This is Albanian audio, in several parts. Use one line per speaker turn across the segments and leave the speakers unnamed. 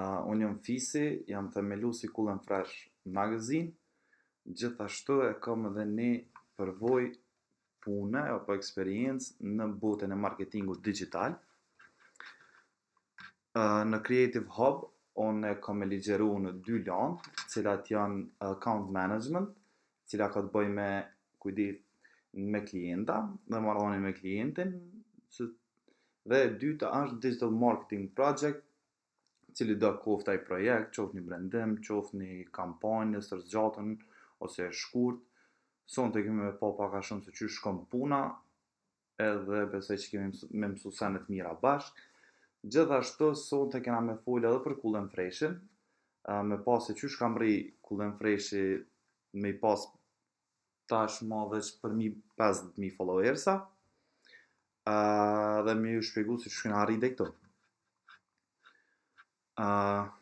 unë jam fisi, jam themelu si kullën fresh magazin, gjithashtu e kam edhe ne përvoj pune apo eksperiencë në botën e marketingu digital. në Creative Hub, unë e kam e ligjeru në dy lanë, cilat janë account management, cilat ka të bëj me kujdit me klienta, dhe marroni me klientin, dhe dyta është digital marketing project, cili do koft ai projekt, qoftë një brandim, qoftë një kampanjë së zgjatën ose e shkurt. Sonte kemi me pa po pak shumë se çu shkon puna, edhe besoj që kemi me mësuesa më të mira bashk. Gjithashtu sonte kemi me fol edhe për kullën freshin, me pas se çu shkam rri kullën freshi me pas tash ma veç për mi 50000 followersa. dhe më ju shpjegoj se çu shkon rri dhe to. Insight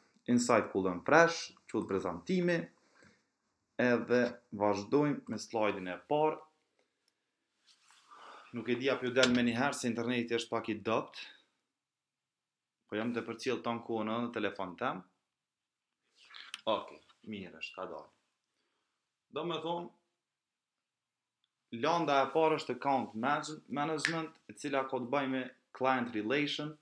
inside and fresh, qëtë prezentimi, edhe vazhdojmë me slajdin e parë. Nuk e dija për delë me njëherë se interneti është pak i dopt, po jam të përcjel të në kohë në telefon tem. Ok, mirë është, ka dalë. Do me thonë, Landa e parë është account management, e cila ka të bëjë me client relation,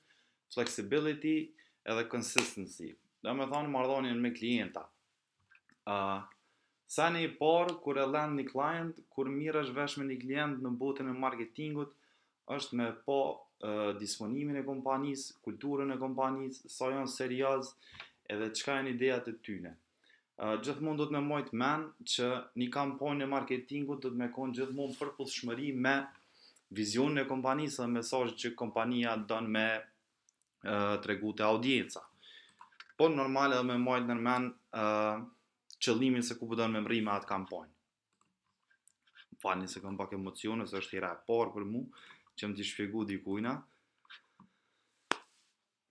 flexibility, edhe consistency. Dhe me thonë, mardhonin me klienta. Uh, sa një parë, kur e lend një klient, kur mirë është vesh me një klient në botën e marketingut, është me po uh, disponimin e kompanis, kulturën e kompanis, sa janë serios, edhe qka e një idejat e tyne. Uh, gjithë do të me mojtë men, që një kampanjë e marketingut do të me konë gjithmonë mund përpushmëri me vizionën e kompanisë dhe mesajë që kompanija dënë me të regu të audienca. Po normal edhe me mojtë nërmen qëllimin se ku pëtën po me mërime atë kampojnë. Falni se këm pak emocione, se është hira e parë për mu, që më t'i shpjegu dikujna.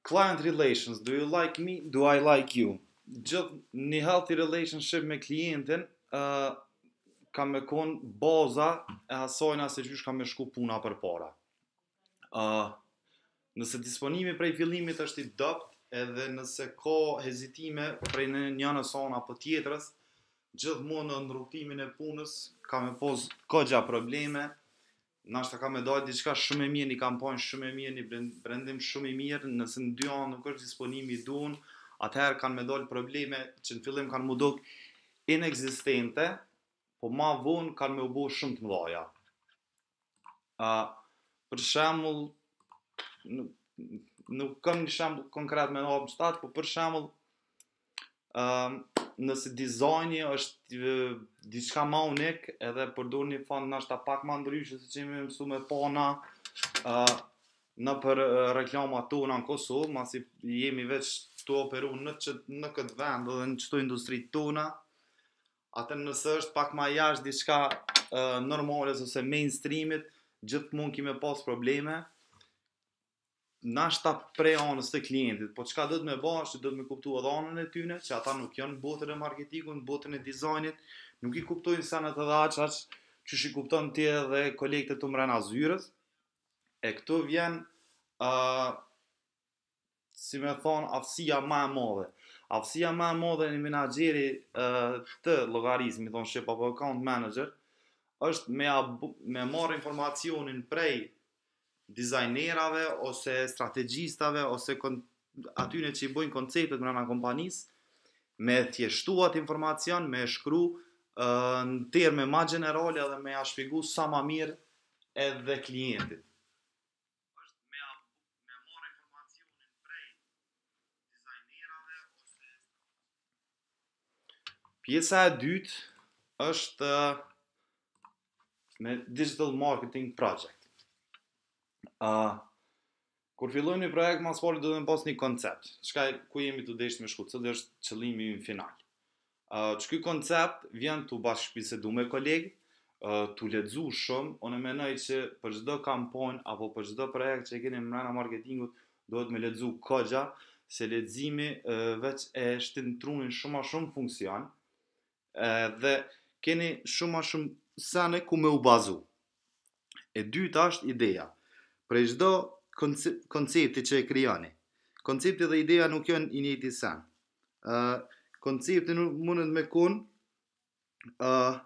Client relations, do you like me, do I like you? Gjithë një healthy relationship me klientin, ka me konë baza e asojna se qysh ka me shku puna për para. Uh, Nëse disponimi prej fillimit është i dopt, edhe nëse ka hezitime prej në një në sonë apo tjetërës, gjithë në nërruptimin e punës, ka me posë kogja probleme, nështë ka me dojt i shumë e mirë, një kam shumë e mirë, një brendim shumë e mirë, nëse në dy anë nuk është disponimi i dunë, atëherë kanë me dojt probleme që në fillim kanë mu dukë inexistente, po ma vunë kanë me ubu shumë të mdoja. A, për shemull, nuk, nuk kam një shemb konkret me nom stat, por për shembull, ëm uh, nëse dizajni është uh, diçka më unik, edhe po duhen një fond nashta pak më ndryshë se çemi mësu me pona, ëh, uh, në për reklamat tona në Kosovë, masi jemi vetë tu operu në që, në këtë vend edhe në qëto industri tona. Atë nëse është pak më jashtë diçka uh, normale ose mainstreamit gjithë mund kime pas probleme, nashta prej anës të klientit, po çka do të më bash, do të më edhe anën e tyne, që ata nuk janë botën e marketingut, botën e dizajnit, nuk i kuptojnë sa në të dhaçat, që shi kupton ti edhe kolegët e tu zyrës. E këtu vjen ë uh, si më thon aftësia më e madhe. Aftësia më e madhe në menaxheri ë uh, të llogarizmit, më thon shep apo account manager është me abu, me marr informacionin prej dizajnerave ose strategjistave ose kon... atyre që i bojnë konceptet mërëna kompanisë me të shtuat informacion, me shkru uh, në terme më gjenerale dhe me ia shpjegu sa më mirë edhe klientit. Pjesa e dytë është me digital marketing project kur fillojmë një projekt, mas pari do të pas një koncept. Çka ku jemi të deshtë me shku, cëllë dhe është qëllimi në final. Uh, që ky koncept vjen të bashkëpisedu me kolegë, uh, të ledzu shumë, onë menoj që për gjithdo kampon, apo për gjithdo projekt që e keni mrena marketingut, do të me ledzu këgja, se ledzimi uh, veç e shtin trunin shumë a shumë funksion, uh, dhe keni shumë a shumë sene ku me u bazu. E dyta është ideja prej çdo koncepti që e krijoni. Koncepti dhe ideja nuk janë i njëjti sen. Ë uh, koncepti nuk mundet me kon ë uh,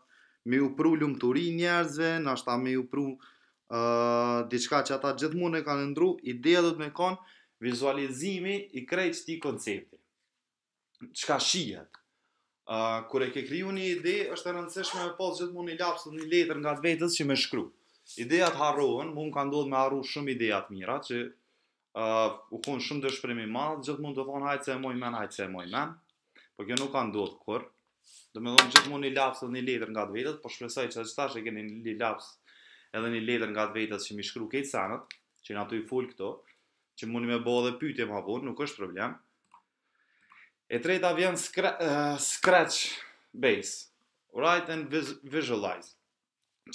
me u pru lumturi njerëzve, nashta me u pru ë uh, diçka që ata gjithmonë e kanë ndru, ideja do të më kon vizualizimi i krejt këtij koncepti. Çka shihet? Uh, kur e ke kriju një ide, është e rëndësishme me pas gjithmonë një lapsë një letër nga vetës që me shkruaj. Ideat harrohen, mua më ka ndodhur me harru shumë ideja të mira që ë uh, u kon shumë dëshpërim i madh, gjithmonë do von hajtë se moj men, hajtë se moj men. Por kjo nuk ka ndodhur kur. Domethënë gjithmonë i laps dhe një letër nga të vetët, po shpresoj që ashtu tash e keni një laps edhe një letër nga të vetët që më shkruaj këtë sanat, që na i fol këto, që mundi me bëu edhe pyetje më vonë, nuk është problem. E treta vjen scratch, uh, scratch base. Write and visualize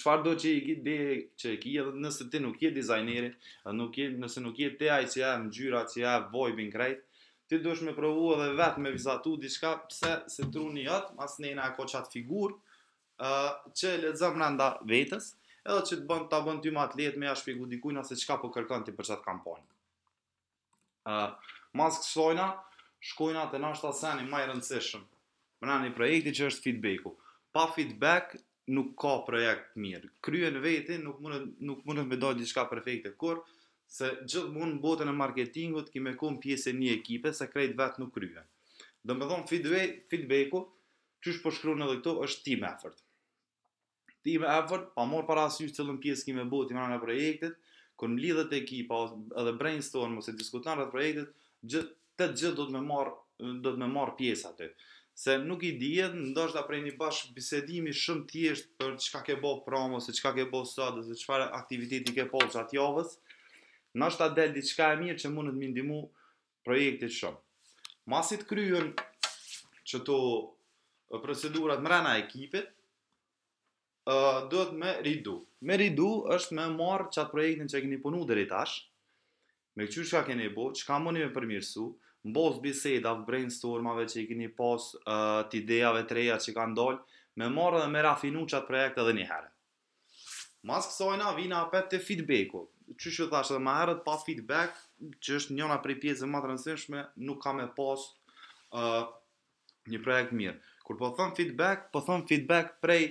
çfarë do që i ki de që i ki edhe nëse ti nuk je dizajneri, nuk je nëse nuk je te ai që ja ngjyra që ja vibing krejt, ti duhesh me provu edhe vetë me vizatu diçka pse se truni jot, as na ka çat figurë, uh, që e lexon brenda vetes, edhe që të bën ta bën ti më atë me ja shpjegu dikujt nëse çka po kërkon ti për çat kampanjë. Uh, mas kësojna, shkojna të nashta seni ma i rëndësishëm. Mëna një projekti që është feedbacku. Pa feedback, nuk ka projekt mirë. Krye në vete, nuk mundet, nuk mundet me dojnë një perfekte kur, se gjithë mund në botën e marketingut kime kom pjesë e një ekipe, se krejt vetë nuk krye. Dhe me feedback, feedbacku, që është përshkru po në dhe këto, është team effort. Team effort, pa morë para asyjës të lënë pjesë kime botë i mëna nga projektet, kër në lidhët e ekipa, edhe brainstorm, ose diskutnarët projektet, gjith, të gjithë do të me marë, do të më marr pjesë atë se nuk i dihet, ndoshta prej një bash bisedimi shumë thjesht për çka ke bë promo, ose çka ke bë sot, ose çfarë aktiviteti ke pasur po gjatë javës. Ndoshta del diçka e mirë që mund të më ndihmu projektit shumë. Masit kryen që to procedurat mrena ekipit, ë duhet me ridu. Me ridu është me marr çat projektin që keni punuar deri tash. Me çu çka keni që çka mundi me përmirësu, mbos biseda, brainstormave që i keni pas uh, të idejave të reja që kanë dollë, me marrë dhe me rafinu atë projekte dhe njëherë. Mas kësojna, vina apet të feedbacku. Që që thashtë dhe herët, pa feedback, që është njona prej pjesë më të rëndësishme, nuk ka me pas uh, një projekt mirë. Kur po thëmë feedback, po thëmë feedback prej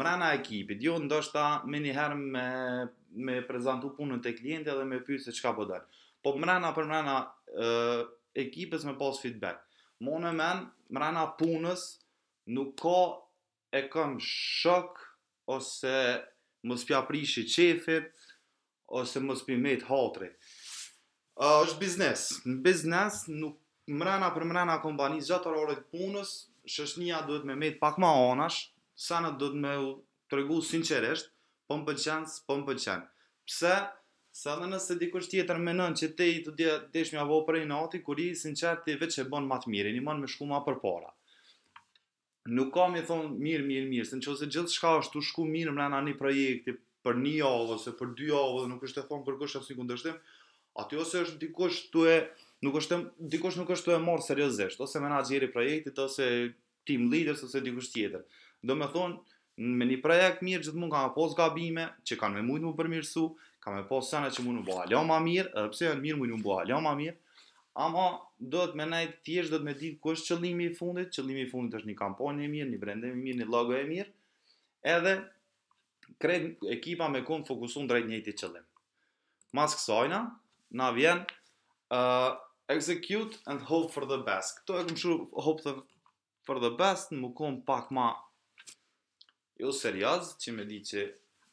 mrena ekipit. Jo, ndoshta me njëherë me, me prezentu punën të klientë dhe me pyrë se qka po dhe. Po mrena për mrena, uh, ekipës me pas feedback. Mo në men, mrena punës, nuk ka e kam shok, ose më s'pja prishi qefit, ose më s'pja me të hatri. Uh, biznes. Në biznes, nuk mrena për mrena kompani, zëtër orët punës, shëshnia duhet me me të pak ma anash, sanët duhet me të regu sinqeresht, po më po më Pse? Pse? Sa dhe nëse dikush tjetër menon që te i të dhja desh mja vopër e nati, kur i sinqert të veç e bon ma të mirë, një man me shku ma për para. Nuk kam i thonë mirë, mirë, mirë, se në që ose gjithë shka është të shku mirë mre në një projekti për një avë, ose për dy avë, dhe nuk është e thonë për kështë asë një kundështim, aty ose është dikush të e, nuk është, dikush nuk është të e morë seriosisht, ose menagjeri projektit, ose team leader, ose dikush tjetër. Do me thonë, me një projekt mirë gjithë mund ka me posë gabime, që kanë me mujtë më përmirësu, Ka me posë sene që mu në bëha lëma mirë, edhe pse e në mirë mu në bëha lëma mirë, ama do të me nejtë tjesht, do të me ditë ku është qëllimi i fundit, qëllimi i fundit është një kamponi e mirë, një brendim e mirë, një logo e mirë, edhe krejt ekipa me kënë fokusun drejt njëti qëllim. Mas kësojna, na vjen, uh, execute and hope for the best. Këto e këmë shu hope the, for the best, në më kënë pak ma, jo serios, që me di që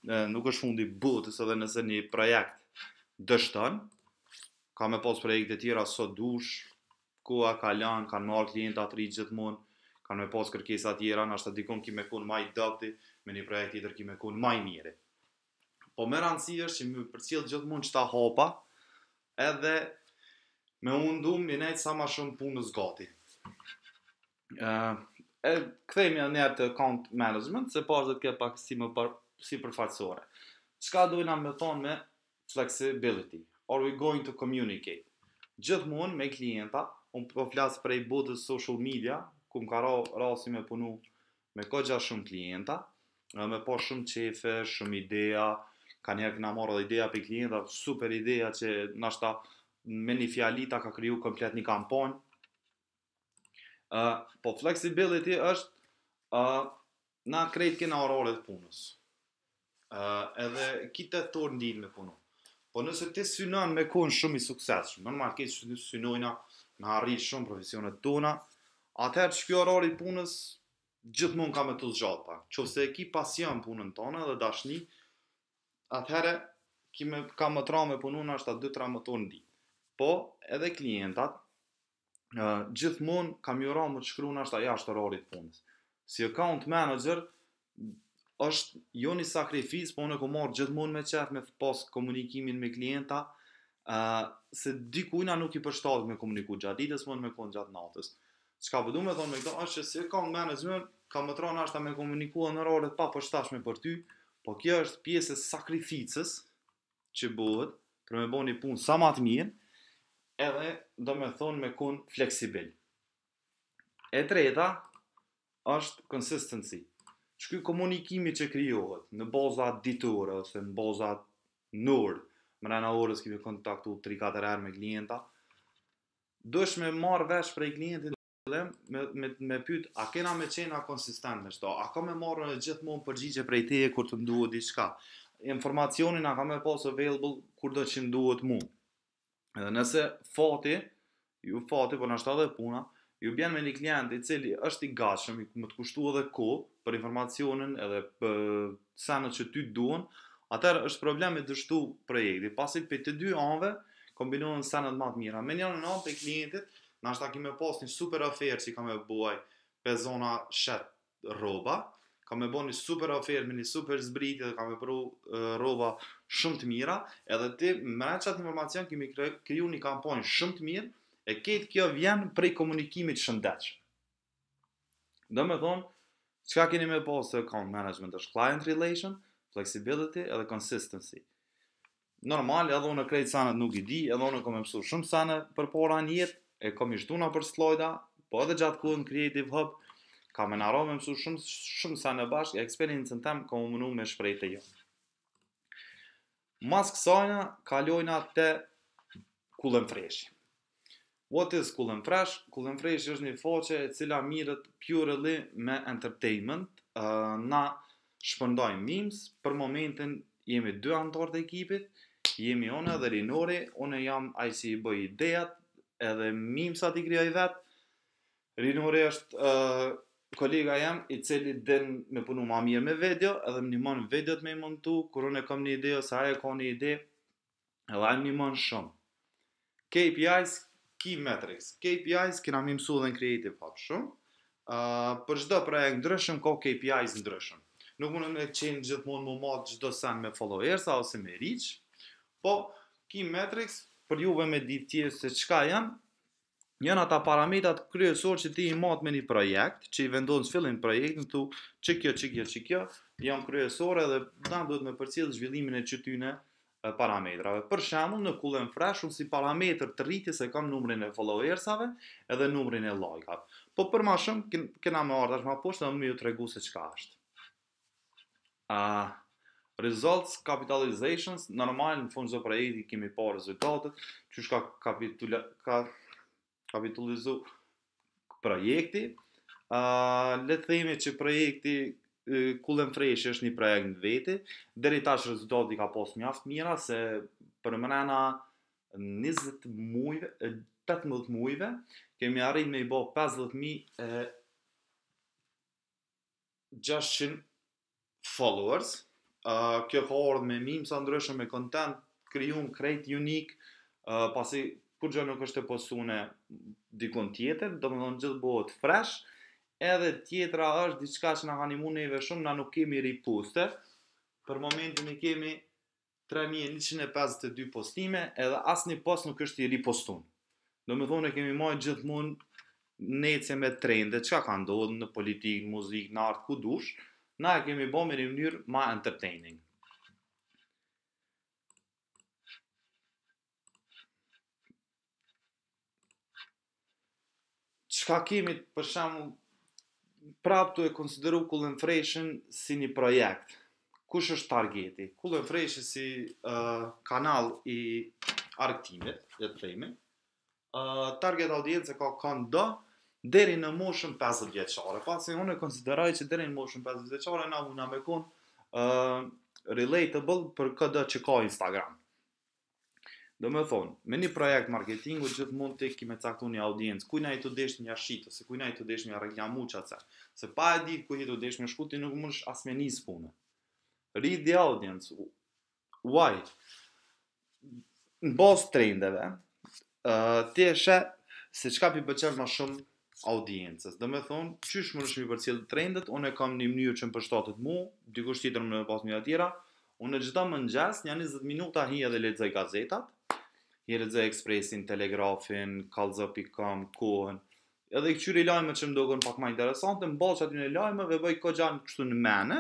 nuk është fundi botës edhe nëse një projekt dështon, ka me pas projekt e tjera sot dush, koha ka lan, kan marrë klienta të rritë gjithmonë, ka me pas kërkesa tjera, në ashtë të dikon kime me kun maj dëpti, me një projekt tjetër kime me kun maj mire. Po më rëndësi është që më gjithë gjithmonë që ta hopa, edhe me undum du më sa ma shumë punë zgati. Uh, e, këthejmë janë njerë të account management, se pas dhe të ke pak si më parë, si përfaqësore. Qka dojna me thonë me flexibility? Are we going to communicate? Gjithë mund me klienta, unë po flasë prej botës social media, ku më ka ra, rasi me punu me kogja shumë klienta, me po shumë qefe, shumë idea, ka njerë këna morë dhe idea për klienta, super idea që nështa me një fjalita ka kryu komplet një kampon. Uh, po flexibility është uh, na krejt kena oraret punës uh, edhe kita tor ndin me punu. Po nëse ti synon me kon shumë i suksesshëm, në ke që ti synojna në arrit shumë profesionet tona, atëherë kjo orari punës gjithmonë ka me të zgjat pak. Qofse e ki pasion punën tona dhe dashni, atëherë ki me ka më tra me punu na 2-3 ditë më tonë ditë. Po edhe klientat ë uh, gjithmonë kam ju më të shkruan ashta jashtë orarit punës. Si account manager është jo një sakrifis, po në ku marë gjithmonë me qëtë me pas komunikimin me klienta, uh, se dikujna nuk i përshtatë me komuniku gjatë ditës, po në me konë gjatë natës. Që ka përdu po me thonë me këto, është që si ka në zmën, ka më tra në me komunikua në rarët pa përshtashme për ty, po kjo është pjesë e sakrificës që bëhet për me bo një punë sa matë mirë, edhe do me thonë me konë fleksibil. E treta, është consistency që këj komunikimi që kryohet në baza ditore ose në baza nërë, më rena orës kemi kontaktu 3-4 erë me klienta, dësh me marrë vesh prej klientin dhe me, me, me a kena me qena konsistent në shto, a ka me marrë në gjithmonë përgjigje prej teje kur të mduhet i shka, informacionin a ka me pas available kur do që mduhet mu. Edhe nëse fati, ju fati, për po nështë dhe puna, ju bjen me një klient i cili është i gashëm, më të kushtu edhe kohë, për informacionin edhe për senet që ty duen, atër është problem me dështu projekti. Pasit për të dy anve, kombinohen senet matë mira. Me njërë në anë për klientit, në ashtë ta kime pas një super aferë që i kam e buaj pe zona shet roba, kam e bo një super aferë me një super zbriti dhe kam e pru roba shumë të mira, edhe ti mre qatë informacion kime kriju një kampojnë shumë të mirë, e ketë kjo vjenë prej komunikimit shëndetshë. Dhe me thonë, Qëka keni më pas se account management është client relation, flexibility edhe consistency. Normal, edhe unë krejtë sanët nuk i di, edhe unë kom e mësu shumë sanët për pora njëtë, jetë, e kom i shtuna për slojda, po edhe gjatë kuën Creative Hub, kam me naro me mësu shumë, shumë sanë bashkë, e eksperiencën tem kom u mënu me shprejtë e jo. Mas kësajna, kalojna të kulën freshim. What is Cool and Fresh? Cool and Fresh është një foqe e cila mirët purely me entertainment. na shpëndojmë memes, për momentin jemi dy antarë të ekipit, jemi ona dhe Rinori, Ona jam ai si i bëj ideat, edhe memes ati krija i vetë. Rinori është kolega jam i cili den me punu ma mirë me video, edhe më video videot me i montu, kur unë e kam një ide ose aje ka një ide, edhe më njëmon shumë. KPIs, key metrics, KPIs, kena mi mësu dhe në creative hub shumë, për shdo projekt ndryshëm, ko KPIs ndryshëm. Nuk mundë me qenë gjithë mund më matë gjithë sen me followers, ose me reach, po key metrics, për juve me ditë tjesë se qka janë, Njën ata parametrat kryesor që ti i matë me një projekt, që i vendonë së fillin projekt, në tu që kjo, që kjo, që kjo, janë kryesore dhe da do të me përcjellë zhvillimin e qëtyne, parametrave. Për shembull, në kullën and Fresh unë si parametër të rritjes e kam numrin e followersave edhe numrin e like-ave. Po për më shumë këna më ardhur më poshtë dhe më ju tregu se çka është. A results capitalizations normal në fund zopra i kemi pa rezultatet, që shka kapitula, ka, kapitalizu projekti. Letë le të themi që projekti Kullën fresh është një projekt në vete, dheri tash rezultati ka posë mjaft mira, se për mërena 20 mujve, 18 mujve, kemi arrit me i bo 50.600 followers, kjo ka ordë me mimë, sa ndryshëm me content, kriun, krejt, unik, pasi kërgjë nuk është të posune dikon tjetër, do më donë gjithë bohet fresh, edhe tjetra është diçka që na kanë imunive shumë na nuk kemi riposte. Për momentin i kemi 3152 postime edhe asnjë post nuk është i ripostuar. Domethënë kemi gjithë gjithmonë nece me trende, çka ka ndodhur në politikë, në muzikë, në art, ku dushë, na e kemi bërë në mënyrë më entertaining. Çka kemi për shembull praptu e konsideru kullën freshen si një projekt. Kush është targeti? Kullën freshen si uh, kanal i arktimit, dhe të themi. uh, target audience e ka kanë do, deri në moshën 50 vjeqare. pasi unë e konsideraj që deri në moshën 50 vjeqare, na vuna me konë uh, relatable për këtë që ka Instagram. Do me thonë, me një projekt marketingu gjithë mund të kime caktu një audiencë, kujna i të desh një ashitë, ose kujna i të desh një rejtja që të se pa e ditë kujna i të desh një shkuti nuk mund është asme një spune. Read the audience. Why? Në bos trendeve, rejndeve, të e se qka pi bëqef ma shumë audiencës. Do me thonë, qysh më në për cilë trendet, unë e kam një mënyrë që më përshtatët mu, dy kusht të të të të të të të të të të të të të të Hirëdze Expressin, Telegrafin, Kalza.com, Kohën, edhe i këqyri lajme që më dogon pak ma interesante, më balë që aty në lajme, ve bëj ko gjanë kështu në mene,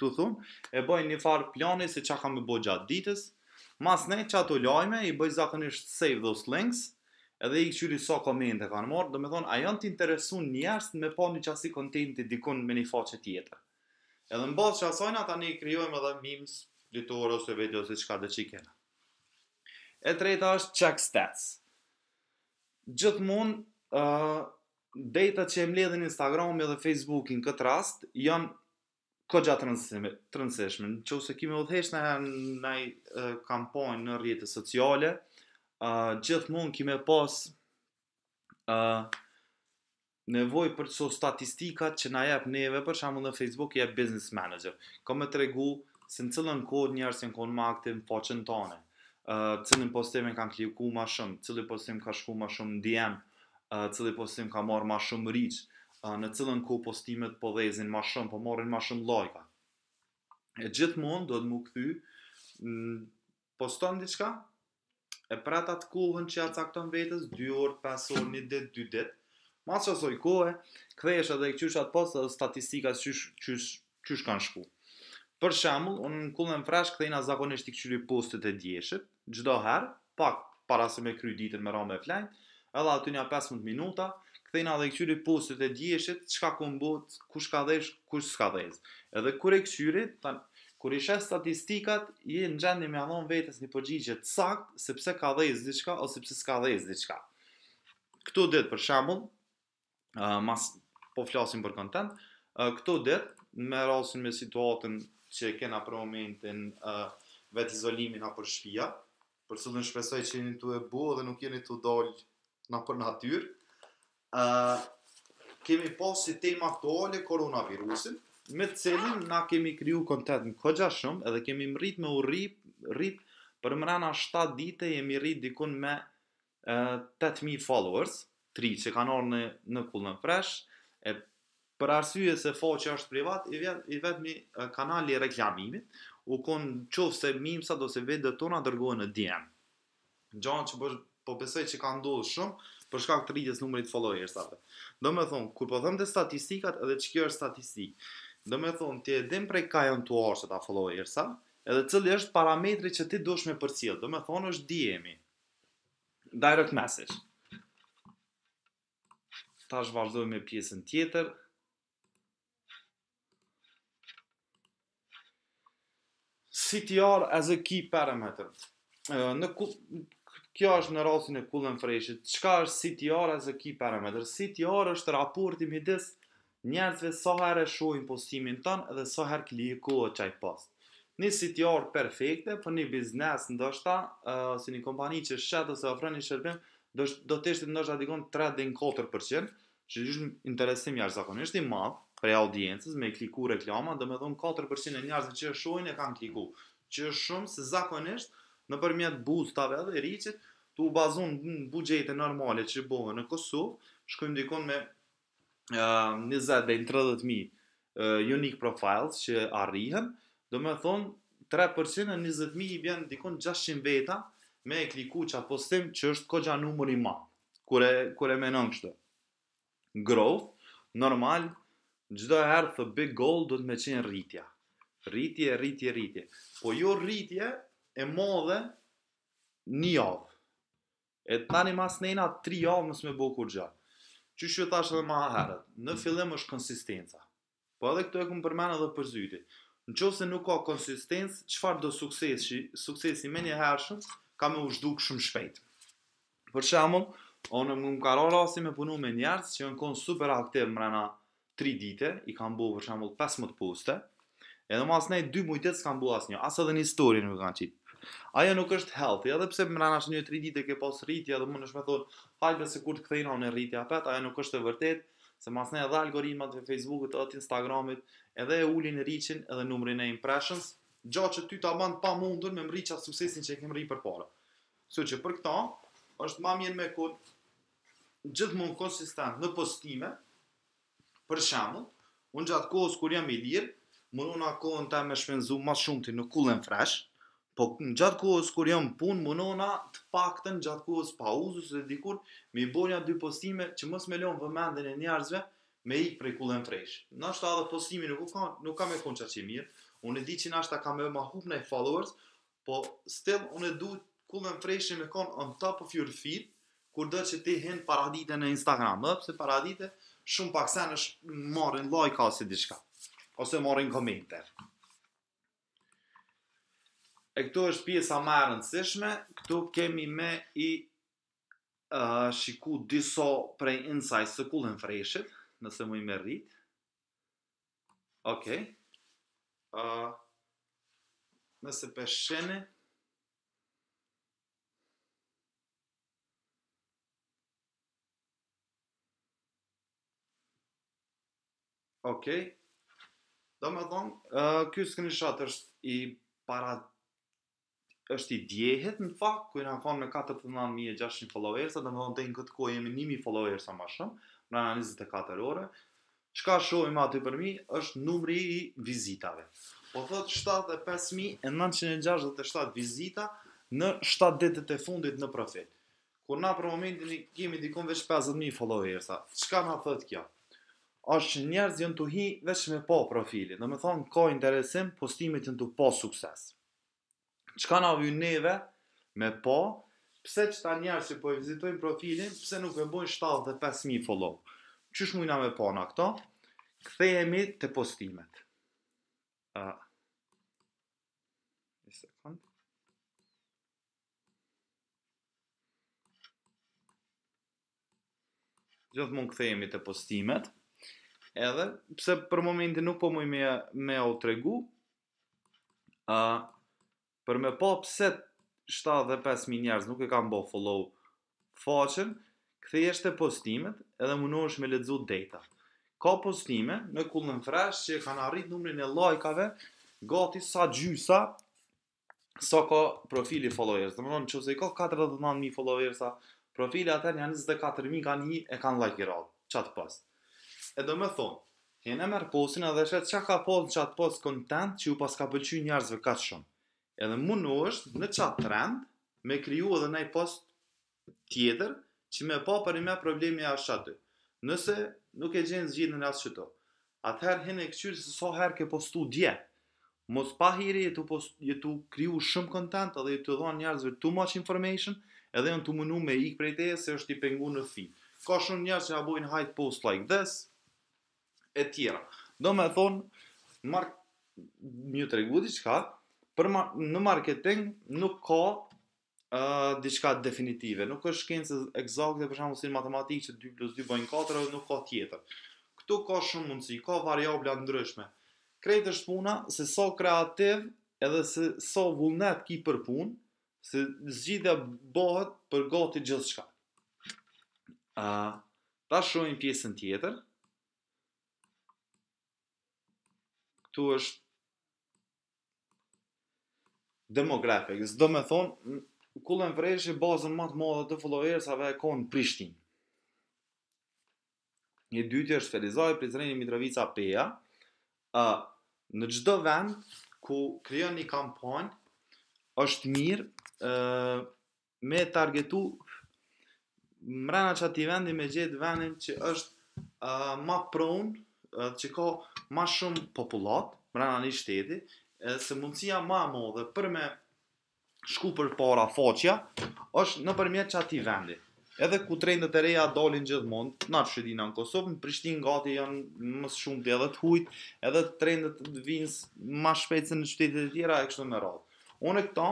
të thunë, e bëj një farë plani se që ka më bo gjatë ditës, mas ne që ato lajme, i bëj zakonisht save those links, edhe i këqyri sa so komente kanë morë, dhe me thonë, a janë të interesun njerës me po një qasi kontent të dikun me një faqe tjetër. Edhe më balë që asojna, një kryojmë edhe memes, litorë ose video, ose E treta është check stats. Gjithmonë, uh, data që e mledhen Instagram dhe Facebook në këtë rast, janë ko gjatë të rëndësishme. Në që ose kime odhesh në një uh, kampojnë në rjetës sociale, uh, gjithmonë kime pas uh, nevoj për të so statistikat që na jep neve, për shamu në Facebook jep business manager. Ka me të regu se në cilën kod njerës jenë konë më aktiv në faqën tonë uh, cilin postimin kanë kliku ma shumë, cilin postim ka shku ma shumë në DM, uh, cilin postim ka marrë ma shumë rich, uh, në cilin ku postimet po dhezin ma shumë, po marrin ma shumë lojka. E gjithmonë do të mu këthy, poston diqka, e prat atë kohën që ja cakton vetës, 2 orë, 5 orë, 1 dit, 2 dit, ma që asoj kohë, kthejesh edhe i qysh atë post dhe statistika qysh, qysh, qysh kanë shku. Për shembull, unë kullën fresh kthejna zakonisht tik çyri postet e djeshit, çdo herë, pak para se me kry ditën me ramë flajt, edhe aty një 15 minuta, kthejna dhe kthyri postet e djeshit, çka ku mbot, kush ka dhësh, kush s'ka dhësh. Edhe kur e kthyri, tan kur i shes statistikat, i në gjendje me adhon vetës një përgjigje të sakt, sepse ka dhe i zdi ose sepse s'ka dhe i zdi qka. Këto për shambull, mas po flasim për kontent, këtu këto me me situatën që kena për momentin uh, vetë izolimin apo shpia, për së në shpesoj që jeni të e bu dhe nuk jeni të dollë në për natyrë. Uh, kemi pas si tema aktuale koronavirusin, me të cilin na kemi kriju kontet në këgja shumë edhe kemi më rrit me u rrit, rrit për mërana 7 dite jemi rrit dikun me uh, 8.000 followers, 3 që kanë orë në, në kullën fresh, e për arsye se foqja është privat, i vjen i vetmi kanali i reklamimit, u kon qofse mimsa ose vetë tona dërgohen në DM. Gjithashtu që bësh, po, po besoj që ka ndodhë shumë, për shkak të rritjes numrit followers atë. Do me thonë, kur po thëmë të statistikat edhe që kjo është statistikë, do me thonë, ti e dim prej ka jënë të orë ta followersa, edhe cëllë është parametri që ti dush me përcil, do me thonë është DM-i. Direct message. Tash vazhdojmë me pjesën tjetër. CTR as a key parameter. në ku, kjo është në rrasin e kullën freshit. Qka është CTR as a key parameter? CTR është raporti midis njerëzve sa herë e shojnë postimin tënë dhe sa herë klikohet qaj post. Një CTR perfekte për një biznes ndoshta, si një kompani që shetë ose ofrën një shërbim, do, të ishte ndoshta dikon 3-4% që është interesim jashtë zakonisht i madhë, për audiencës me kliku reklama, dhe me thonë 4% e njerëzve që e e kanë kliku, që shumë se zakonisht në përmjet boostave dhe rrëqit, tu bazun në normale që bëhen në Kosovë, shkojmë dikon me uh, 20 në 30.000 uh, unique profiles që arrihen, domethënë me thonë 3% e 20.000 i bjen dikon 600 veta me e kliku që apostim që është ko gja numëri ma, kure, kure menon kështë. Growth, normal, gjdo herë the big goal do të me qenë rritja. Rritje, rritje, rritje. Po jo rritje e modhe një javë. E të tani mas nejna tri avë mësë me bëhë kur gjë. Që shu tash edhe ma herët, në fillim është konsistenca. Po edhe këto e këmë përmenë edhe për zyti. Në që se nuk ka konsistencë, qëfar do suksesi, suksesi me një hershën, ka me u shduk shumë shpejt. Për shemëm, onë më më karo rasi me punu me njerës që në konë super aktiv mrena 3 dite, i kam bo për shembull 15 poste, edhe mas nej 2 mujtet s'kam bo asë asnjë, as edhe një story nuk kanë qitë. ajo nuk është healthy, edhe pse më rana një 3 dite ke pas rritja dhe më nëshme thonë, hajtë se kur të këthejna në rritja atë, ajo nuk është e vërtet, se mas nej edhe algoritmat e Facebookit, edhe Instagramit, edhe e ullin rritjin edhe numrin e impressions, gjatë që ty ta bën pa mundur me mrriqa suksesin që kemi rritë përpara. Su që për këta, është ma mjen me kod gjithmonë konsistent në postime, Për shembull, unë gjatë kohës kur jam i lirë, më nëna kohën ta më shpenzoj më shumë ti në kullën fresh, po gjatë kohës kur jam punë, më nëna të paktën gjatë kohës pauzës dhe dikur më bënia dy postime që mos më lënë vëmendjen e njerëzve me i prej kullën fresh. Në ashtu edhe postimi nuk ka nuk ka më konçë të mirë. Unë di që nashta ka më mahup në followers, po still unë du kullën fresh freshin me konë on top of your feed kur dhe që ti hen paradite në Instagram, dhe paradite, shumë pak sen është marrin like ose diçka ose marrin komente. E këtu është pjesa më e rëndësishme, këtu kemi me i shiku diso prej insight së kullën freshit, nëse më i me rrit. Okej. nëse për shene, Ok. Do me thonë, uh, kjo screenshot është i para është i djehet në fakt, ku i nga konë me 49.600 followers, do më thonë të në këtë kohë jemi 1.000 followers sa ma shumë, në 4 ore, qka shohim aty për mi, është numri i vizitave. Po thot 75.967 vizita në 7 detet e fundit në profil. Kur na për momentin i kemi dikon veç 50.000 followers, qka nga thot kjo? është që njerëz jënë të hi veç me po profili, dhe me thonë ka interesim postimit jënë të po sukses. Çka na vjen neve me po, pse që ta njerëz që po e vizitojnë profilin, pse nuk e bojnë 75.000 follow. Qysh mujna me po na këto? Kthejemi të postimet. Uh, Gjithmonë kthehemi te postimet edhe pse për momentin nuk po më me me u tregu a për më po pse 75 mijë njerëz nuk e kanë bë follow façën kthehesh te postimet edhe mundohesh me lexu data ka postime në kullën fresh që kanë arrit numrin e lajkave gati sa gjysa sa ka profili followers dhe më nënë që se i ka 49.000 followers profili atër një 24.000 kanë i e kanë like i rallë qatë pasë E do me thonë, hene merë posin edhe shetë që ka posin në qatë post kontent që ju pas ka pëlqy njerëzve ka shumë. Edhe mund është në qatë trend me kriju edhe një post tjetër që me pa për një me problemi e ashtë aty. Nëse nuk e gjenë zgjidhë në ashtë qëto. Atëherë hene e këqyrë se sa so herë ke postu dje. Mos pa hiri je të, post, je kriju shumë kontent edhe e të dhonë njerëzve too much information edhe në të mënu me ikë prej teje se është i pengu në fi. Ka shumë njerëz që abojnë hajt post like this, e tjera. Do me thonë, mar... një të regu diqka, për ma... në marketing nuk ka uh, diqka definitive, nuk është shkencë exakte, për shumë si në matematikë që 2 plus 2 bëjnë 4, nuk ka tjetër. Këtu ka shumë mundësi, ka variabla ndryshme. Krejt është puna, se so kreativ, edhe se so vullnet ki për punë, se zgjidhja bëhet për gati gjithë shka. Uh, ta shrojnë pjesën tjetër, këtu është demografik. Zdo me thonë, kullën vresh e bazën matë madhe të followersave e konë Prishtin. Një dytje është Ferizaj, Prizreni, Mitrovica, Peja. në gjdo vend, ku kryon një kampanjë, është mirë me targetu mrena që ati vendi me gjithë vendin që është ma pronë edhe që ka ma shumë populat, mrena një shteti, edhe se mundësia ma modhe për me shku për para foqja, është në përmjet që ati vendi. Edhe ku trejnë të reja dolin gjithmonë, na që shedina në Kosovë, në Prishtin gati janë mësë shumë të edhe të hujtë, edhe të trejnë të vinës ma shpejtë në shtetit e tjera e kështë në radhë. Unë e këta,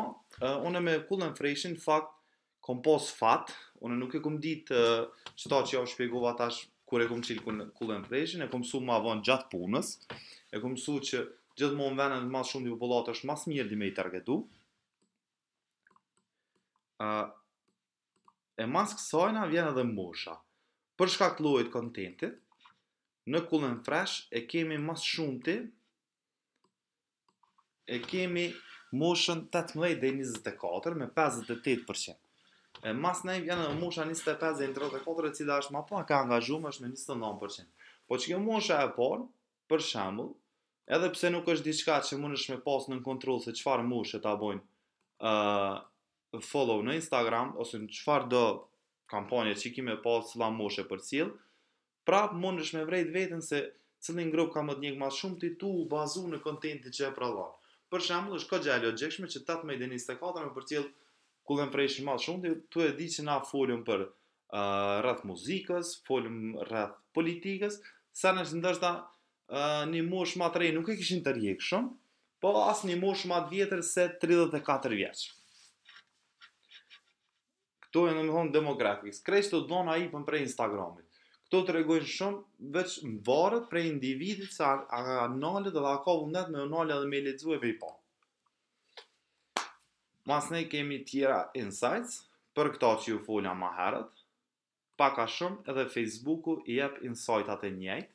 unë e me kullën freshin, fakt, kom pos fat, unë nuk e kom ditë qëta që ja u shpjegova tash kur e kom qilë kur kulën e kom su më avon gjatë punës e kom su që gjithmonë vënë më shumë di popullat është më mirë di me i targetu a e mask sojna vjen edhe mosha për shkak të llojit kontentit, në kulën fresh e kemi më shumë ti e kemi moshën 18 dhe 24 me 58%. E mas nejmë janë në mosha 25 dhe 34 e cila është ma pak angazhume është me 29%. Po që kjo mosha e por, për shambull, edhe pse nuk është diçka që mund është me pas në kontrol se qëfar moshe ta bojnë uh, follow në Instagram, ose në qëfar do kampanje që kimë me pas cila moshe për cilë, prap mund është me vrejt vetën se cilin grup ka më të njëjtë ma shumë të tu bazu në kontenti që e prallat. Për shambull është ko gjallë gjekshme që 18 dhe 24 me për cilë kullën prejshin ma shumë, tu e di që na folim për uh, muzikës, folim rrëth politikës, sa në që ndërsta uh, një mosh ma të rejë nuk e kishin të rjekë shumë, po asë një moshë ma të vjetër se 34 vjeqë. Këto e në më thonë demografikës, krej që të donë a i për prej Instagramit. Këto të regojnë shumë, veç më varët prej individit, sa a, a nalët a ka vëndet me nalët dhe me lecu e vej Mas ne kemi tjera insights, për këto që ju folja ma herët, paka shumë edhe Facebooku i jep insightat e njejtë,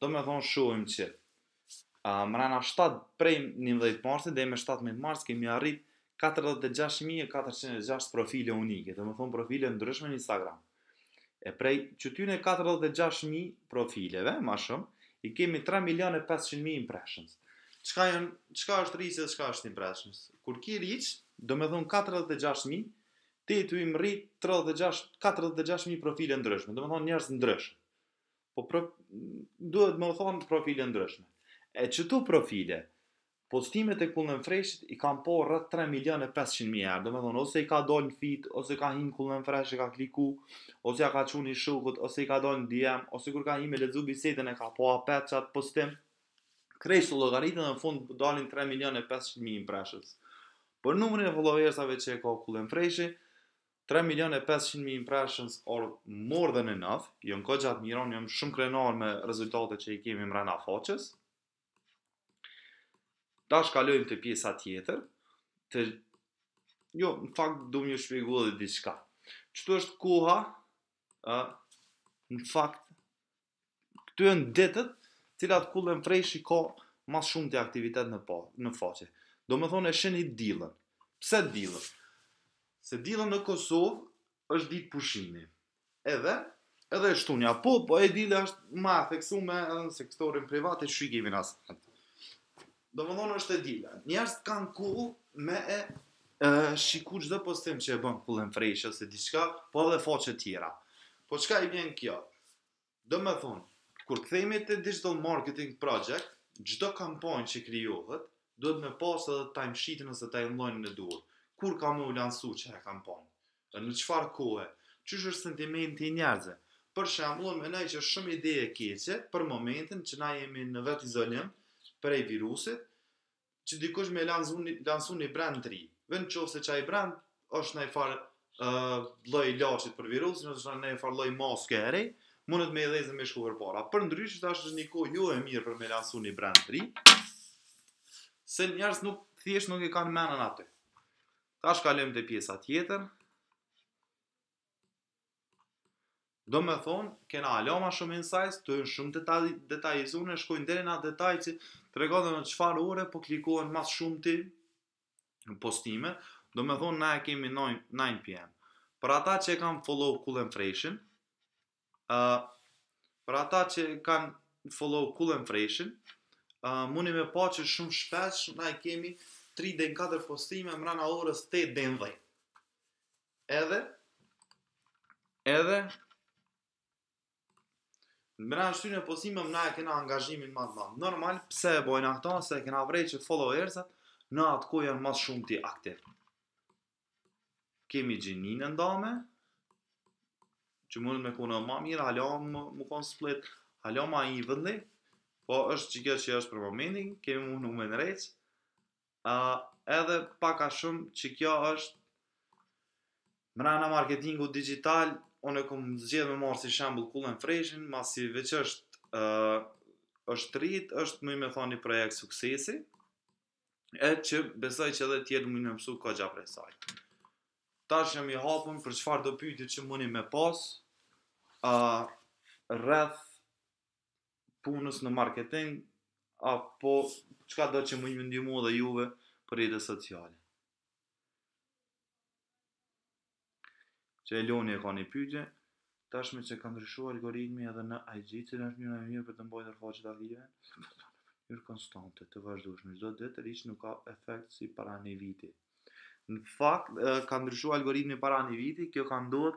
do me thonë shumë që uh, mrena 7 prej 11 marsit dhe me të mars kemi arrit 46.406 profile unike, do me thonë profile ndryshme në Instagram. E prej qëtyne 46.000 profileve, ma shumë, i kemi 3.500.000 impressions. Qka, jen, qka është rrisë dhe qka është impressions? Kur ki rrisë, do me dhënë 46.000, ti të im rrit 36.000 profile ndryshme, do me thonë njerës ndryshme. Po pro, duhet me thonë profile ndryshme. E çtu profile, postimet e kullën freshit i kam po rreth 3 milionë 500000 500 do me thonë, ose i ka dojnë në fit, ose ka hinë kullën fresh e ka kliku, ose ja ka çuni një shukët, ose i ka dojnë DM, ose kur ka hinë me lezu bisedën e ka po apet që atë postim, krejtë të logaritën dhe në fund dalin 3 milion e 500 Por numri e vëllohersave që e ka kullën freshi, 3 milion e 500 impressions orë mërë dhe në nëfë, jo në këtë gjatë miron, jo shumë krenar me rezultate që i kemi më rëna faqës. Ta shkallojmë të pjesa tjetër, të, jo, në fakt, du më një shpjegu dhe diçka. Qëtu është koha, a, në fakt, këtu e në ditët, cilat kullën freshi ka mas shumë të aktivitet në, në faqës do më thonë e sheni dillën. Pse dillën? Se dillën në Kosovë është ditë pushimi. Edhe, edhe është tunja. Po, po e dillë është ma theksume edhe në sektorin privat e shvigimin asë. Do më thonë është e dillën. Njerës të kanë ku me e, e shiku që dhe postim që e bën kullën frejshë ose diçka, po edhe faqët tjera. Po qka i bjenë kjo? Do më thonë, kur këthejmë të digital marketing project, gjdo kampojnë që kriohet, duhet me pas edhe time sheet-in ose timeline-in e duhur. Kur kam u lansu që e kam ponë? në çfarë kohë? Çish është sentimenti i njerëzë? Për shembull, me nëjë që shumë ideje keqe për momentin që na jemi në vetë izolim prej virusit, që dikush me lansu, lansu një brand të ri. Vënë qaj brand është në e farë loj lashit për virusin, është në e farë loj maske e mundet me i dhejzën me shku për para. Për ndryshë, është një kohë jo e mirë për me lansu një brand të ri, se njerës nuk thjesht nuk i kanë menën aty. Ta shkallim të pjesa tjetër. Do me thonë, kena aloma shumë insajs, të jenë shumë detaj, në shkojnë dhe nga detaj që të regodhën në qëfar ure, po klikohen mas shumë të postime. Do me thonë, na e kemi 9 p.m. Për ata që e kam follow cool and freshen, për ata që e kam follow cool and freshen, mundi me pa që shumë shpesh, na i kemi 3 dhe në 4 postime, më rana orës 8 dhe 10. Edhe, edhe, më rana shtyri në postime, më na e kena angazhimin ma të Normal, pse e bojnë ahto, se e kena vrej që të follow në atë ku janë mas shumë ti aktiv. Kemi gjininë në dhamë, që mund me kuna ma mirë, halon më konë split, halon ma i vëndi, po është që kjo që është për momentin, kemi mund në umen rejtës, edhe paka shumë që kjo është në rana marketingu digital, unë e kom zgjedhë me marë si shambull pull and freshen, ma si veç është uh, është rrit, është më i me thonë një projekt suksesi, e që besoj që edhe tjerë më i në mësu ka prej saj. Ta shëmë i hapëm për qëfar do pyjtë që mundi me pas, uh, rrëth punës në marketing, apo qka do që më një ndimu dhe juve për rrjetet sociale. Që e e ka një pyetje, tashme që ka ndryshuar algoritmi edhe në IG, që në është një mirë për të mbojtër faqet aktive, mirë konstante, të vazhdojsh në gjithë dhe të nuk ka efekt si para një viti. Në fakt, ka ndryshu algoritmi para një viti, kjo ka ndodhë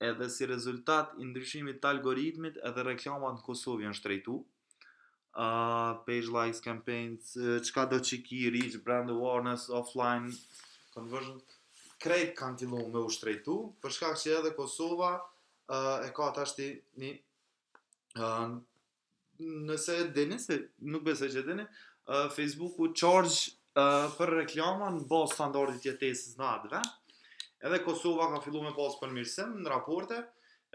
edhe si rezultat i ndryshimit të algoritmit edhe reklamat në Kosovë janë shtrejtu. Uh, page likes, campaigns, uh, qka do që ki, reach, brand awareness, offline, conversion, krejt kanë tillu me u shtrejtu, për shkak që edhe Kosova uh, e ka të ashti një, uh, nëse e dini, se nuk besë që e dini, uh, Facebooku charge uh, për reklamat në bas standardit jetesis në adve, Edhe Kosova ka fillu me pas për mirësim në raporte,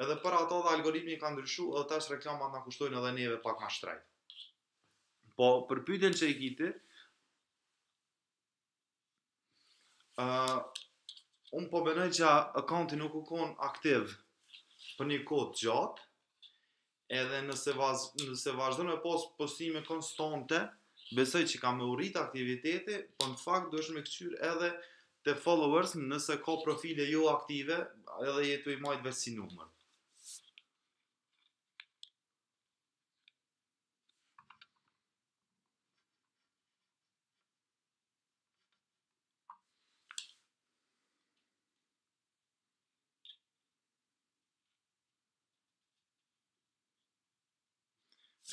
edhe për ato dhe algoritmi ka ndryshu, edhe tash reklamat nga kushtojnë edhe neve pak ma shtrajt. Po, për pyten që i kiti, uh, unë po benoj që akanti nuk u kon aktiv për një kod gjatë, edhe nëse, vaz, nëse vazhdo në pas postime konstante, besoj që ka me urrit aktiviteti, po në fakt dëshme këqyr edhe të followers nëse ka profile jo aktive edhe jetu i majtë vetë si numër.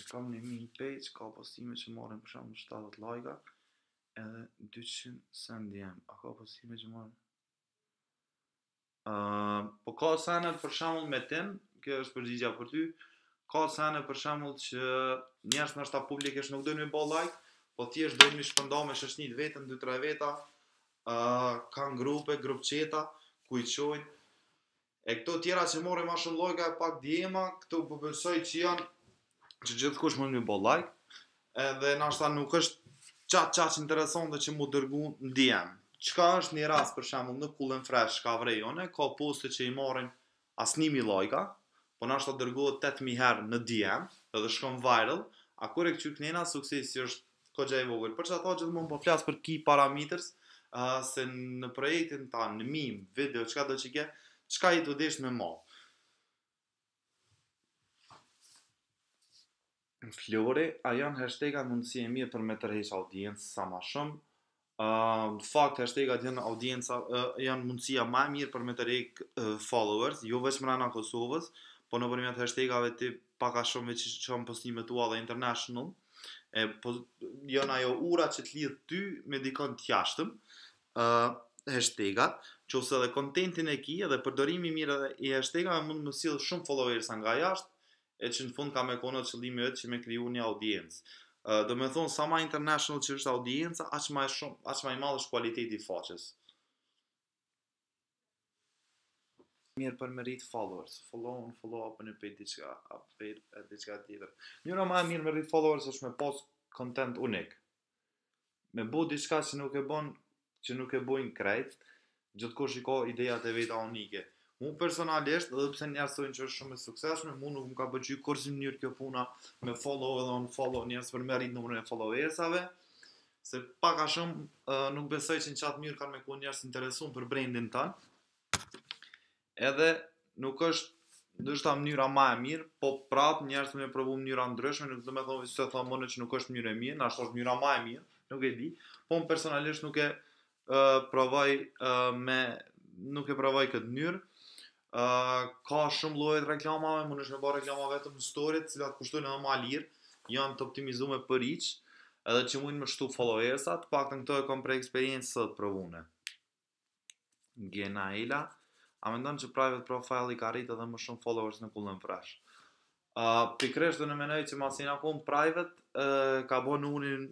kam në mini page, ka postime që marim për shumë 70 like edhe 200 send janë. A ka pasime që mua? Po ka sanët për shamull me tim, kjo është përgjigja për ty, ka sanët për shamull që njështë në shta publik është nuk dojnë me bo like, po thjesht është dojnë me shpënda me shëshnit vetën, 2-3 veta, kanë grupe, grupë qeta, ku i qojnë, E këto tjera që mori ma shumë lojka e pak dhjema, këto përbërsoj po që janë që gjithë kush më një bo like. Edhe nashta nuk është qatë qatë që interesonë dhe që mu dërgu në DM. Qka është një rast për shemë në kullën fresh ka vrejone, ka poste që i marrin asnimi lojka, po në është të dërguhet 8.000 herë në DM dhe dhe shkon viral, a kur e këqyë kënina suksesi është ko gjaj vogël. Për që ato gjithë mund po për flasë për key parameters, se në projektin ta, në meme, video, qka do që ke, qka i të desh me marrë. Në flore, a janë hashtagat mundësi e mirë për me tërhesh audiencë sa ma shumë? Në fakt, hashtagat janë audiencë, uh, janë mundësia ma e mirë për me tërhesh uh, followers, jo veç mërana Kosovës, po në përmjet hashtagave ti paka shumë që që shumë postime tua dhe international, e po, janë ajo ura që të lidhë ty me dikon të jashtëm, uh, hashtagat, që ose dhe kontentin e ki, dhe përdorimi mirë e hashtagave mund më silë shumë followers nga jashtë, e që në fund ka me kona qëllimi e që me kriju një audiencë. Uh, do me thonë, sa ma international që është audienca, aqë ma, shumë, i malë është kualiteti faqës. Mirë për me rritë followers, follow unë, follow apë një pejtë diqka, apë pejtë diqka tjetër. Njëra ma e mirë me rritë followers është me post content unik. Me bu diqka që nuk e bon, që nuk e bojnë krejtë, gjithë kur shiko idejat e veta unike. Un personalisht, edhe pse njerëz thonë që është shumë e suksesshme, unë nuk më ka bëjë kurrë në mënyrë kjo puna me follow edhe on follow njerëz për merrit numrin e followersave, se pak a shumë nuk besoj se në çat mënyrë kanë me ku njerëz të interesuar për brendin tan. Edhe nuk është ndoshta mënyra më e mirë, po prap njerëz më provu mënyra ndryshme, nuk do të them se thonë më në që nuk është mënyra më e mirë, na është mënyra më e mirë, nuk e di. Po un personalisht nuk e uh, provoj uh, me nuk e provoj këtë mënyrë, ka shumë llojet reklamave, më nëshme bërë reklama vetëm në storit, cilat kushtojnë edhe ma lirë, janë të optimizume për iqë, edhe që mund më shtu followersa, pak të në këto e kom për eksperiencë së të provune. Gjena a mendon ndonë që private profile i ka rritë edhe më shumë followers në kullën fresh. Uh, Pikresht të në menoj që masin akum private, uh, ka bo në unin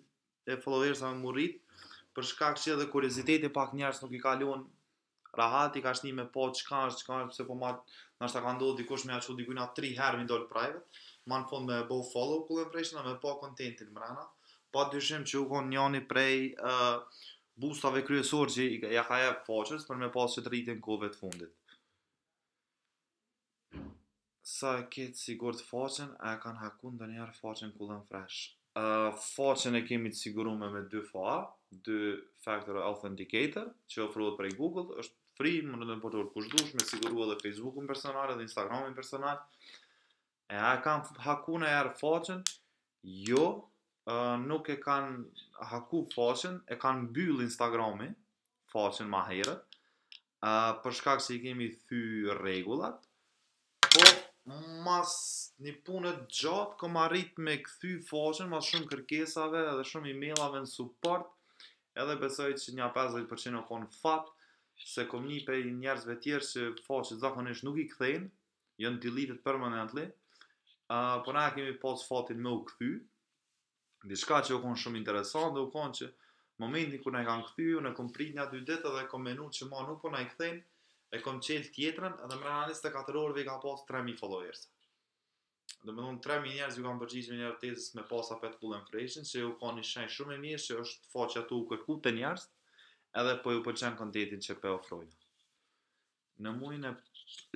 e followersa më rritë, për shkak që edhe kuriziteti pak njerës nuk i kalion rahati ka shni me po që po ka është, që është, po ma nështë ka ndodhë dikush me a diku na tri herë mi dol private, ma në fond me bo follow kule vrejshë me po contentin mrena, pa të dyshim që u kon njani prej uh, bustave kryesor që i ja ka e poqës për me pas që të rritin kove të fundit. Sa e ketë sigur të faqen, e kanë haku ndë njerë faqen kullën fresh. Uh, faqen e kemi të sigurume me dy fa, dy factor authenticator, që ofruhet për Google, është free, më në të portur kush dush, me siguru edhe Facebookun personal edhe Instagramin personal. E a kanë haku në erë faqen? Jo, nuk e kanë haku faqen, e kanë byllë Instagram-in, faqen ma herët, uh, për shkak se i kemi thy regullat, po mas një punët gjatë, kom arrit me këthy faqen, mas shumë kërkesave dhe shumë e-mailave në support, edhe besoj që një 50% o konë fatë, se kom një për njerëzve tjerë që faqet zakonisht nuk i kthejnë, jënë deleted permanently, uh, po na kemi pas fatin me u kthy. në që u kon shumë interesant dhe u kon që momentin kur na kanë këthy, në kom prit një dy ditë dhe kom menu që ma nuk po na i kthejnë, e kom qelë tjetërën edhe më rëndis të 4 i ka pas 3.000 followers. Dhe më von 3.000 njerëz ju kanë përgjigjë me njerë tezës me pasa pet full inflation, u kanë një shenjë shumë e mirë, se është faqja tu kërku njerëz, edhe po ju pëlqen kontetin që po ofrojnë. Në mujnë e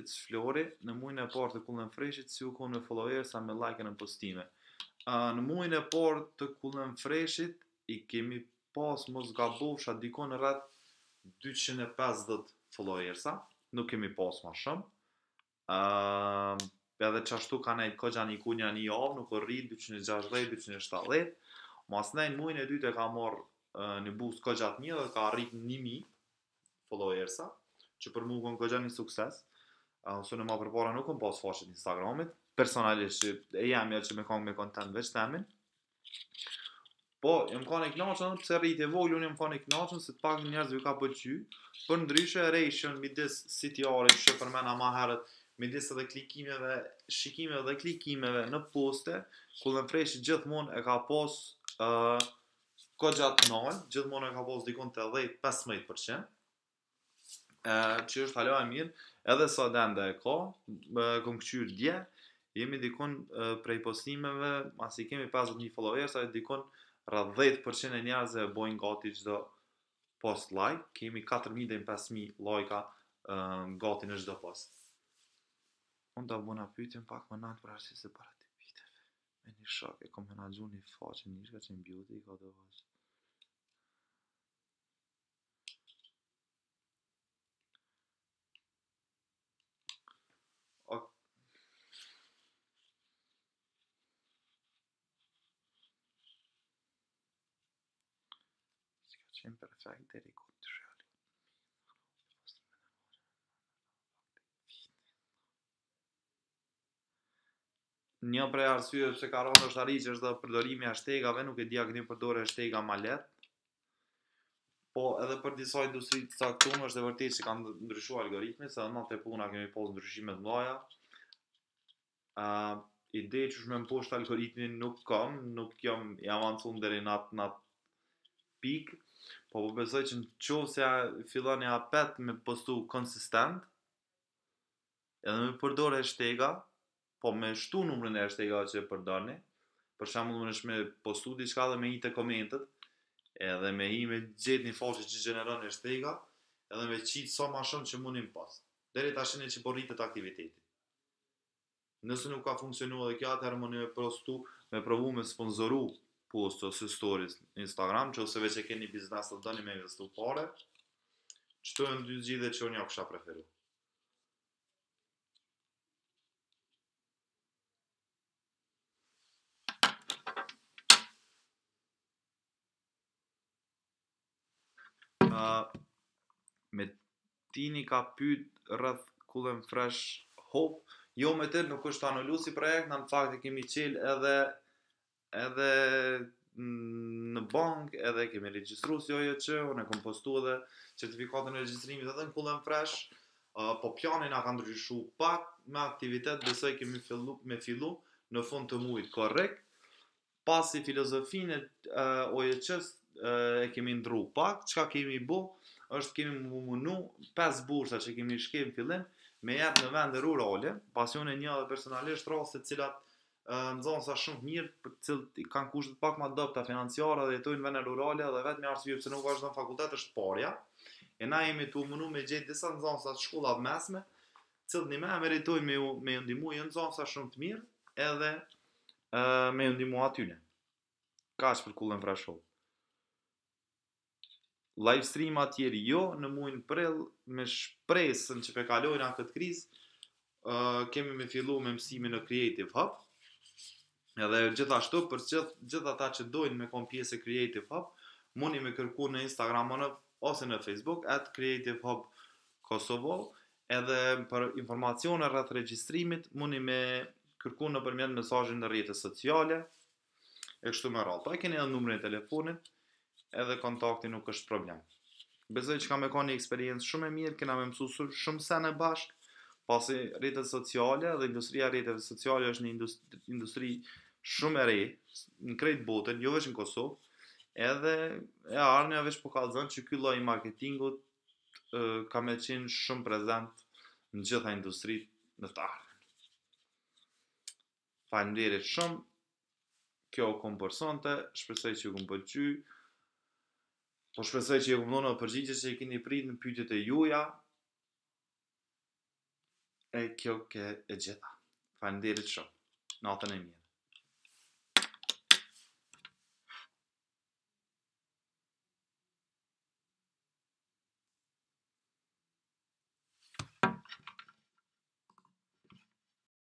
it's flori, në muajin e parë të kullën freshit, si u konë me followers sa me like në postime. Uh, në mujnë e parë të kullën freshit, i kemi pas mos gabosh a dikon në rrët 250 followersa, nuk kemi pas ma shumë. Uh, edhe qashtu ka nejtë këgja një kunja një avë, nuk rrit 260, 270. Mas nejnë mujnë e dytë e ka morë një boost ko gjatë një dhe ka arrit një mi followersa, që për mu kënë ko gjatë një sukses, uh, në ma përpora nuk në posë fashet Instagramit, personalisht që e jam jo që me kënë me content veç temin, Po, më kënë e knaqën, pëse rrit e voglë unë më kënë e knaqën, se të pak njerëzve ka pëllqy, për ndryshë e rejshën, mi disë CTR-in, që përmena ma herët, mi disa dhe klikimeve, shikimeve dhe klikimeve në poste, ku dhe mfreshi gjithmon e ka pos ko gjatë nëllë, gjithmonë e ka posë dikon të 10 15%, e, që është halo e mirë, edhe sa dende e ka, këmë këqyr dje, jemi dikon e, prej postimeve, mas i kemi 51 followers, e dikon rrët 10% e njerëz e bojnë gati qdo post like, kemi 4.000 dhe 5.000 lojka gati në qdo post. Unë të abona pytin pak më natë për arsisë e parat. Men i sok er kombinazione forte nízkych antibiotika dovoz. beauty, skal kjempe perfekt, det er godt, cioè. tror jeg. Një prej arsye pse ka rënë është arritje është dhe përdorimi shtegave, nuk e di a përdore a shtega ma let. Po edhe për disa industri të caktum është dhe vërtit që kanë ndryshuar algoritmi, se dhe në të puna kemi posë ndryshimet mdoja. Uh, ide që shme më poshtë algoritmi nuk kam, nuk jam i avancun deri në atë nat pik, po po besoj që në qovë se fillon e apet me postu konsistent, edhe me përdore shtega, po me shtu numrin e shtega që e dani, për shambull më me postu diçka dhe me i të komentet, edhe me i me gjithë një foshë që gjeneron e shtega, edhe me qitë sa so ma shumë që mundim pas, Deri ta shene që borritet po aktivitetit. Nëse nuk ka funksionuar dhe kja, të më një postu me provu me sponsoru post ose stories në Instagram, që ose veç e keni biznes të dani me investu pare, që të e në dy gjithë që unë ja kësha preferu. me tini ka pyt rrëth kullën fresh hop, jo me të nuk është anullu si projekt, në fakt e kemi qil edhe edhe mm, në bank, edhe kemi registru si ojo që, unë e kompostu edhe certifikatën e registrimit edhe në kullën fresh, Uh, po pjani na ka ndryshu pak me aktivitet, besoj kemi fillu, me fillu në fund të muajit korrekt pasi filozofinë e uh, oeq e kemi ndru pak, qka kemi bu, është kemi më mënu 5 bursa që kemi shkem fillim me jetë në vend e rurale, pasion e një dhe personalisht të cilat ë zonë sa shumë mirë për cilët i kanë kushtet pak ma dëpta financiara dhe jetojnë në vend e rurale dhe vetë arsye arsë nuk vazhdo fakultet është parja, e na jemi të mënu me gjithë disa në të shkollave shkullat mesme, të një me e meritoj me, me jëndimu e jo në sa shumë të mirë edhe me jëndimu atyne. Ka që për kullën live stream atje jo në muin prill me shpresën që pe në këtë kriz ë uh, kemi më fillu me mësimin në Creative Hub edhe gjithashtu për të gjith, gjithë ata që dojnë me kom pjesë Creative Hub mundi me kërku në Instagram në, ose në Facebook @creativehubkosovo edhe për informacione rreth regjistrimit mundi me kërku nëpërmjet mesazhit në, në rrjetet sociale e kështu me radhë. Ai pra, keni edhe numrin e telefonit edhe kontakti nuk është problem. Besoj që kam e kanë një eksperiencë shumë e mirë, kena me mësusur shumë sene bashkë, pasi rritet sociale dhe industria rritet sociale është një industri, industri shumë e re, në krejt botën, jo vesh në Kosovë, edhe e arnja vesh po ka zënë që kylloj i marketingut e, ka me qenë shumë prezent në gjitha industri në të arnë. Falemderit shumë, kjo u kompërsonte, shpresoj që u kompërgjyë, Po shpresoj që ju kuptoni atë përgjigje që i keni pritur në pyetjet e juaja. E kjo që e jeta. Falënderit shumë. Natën e mirë.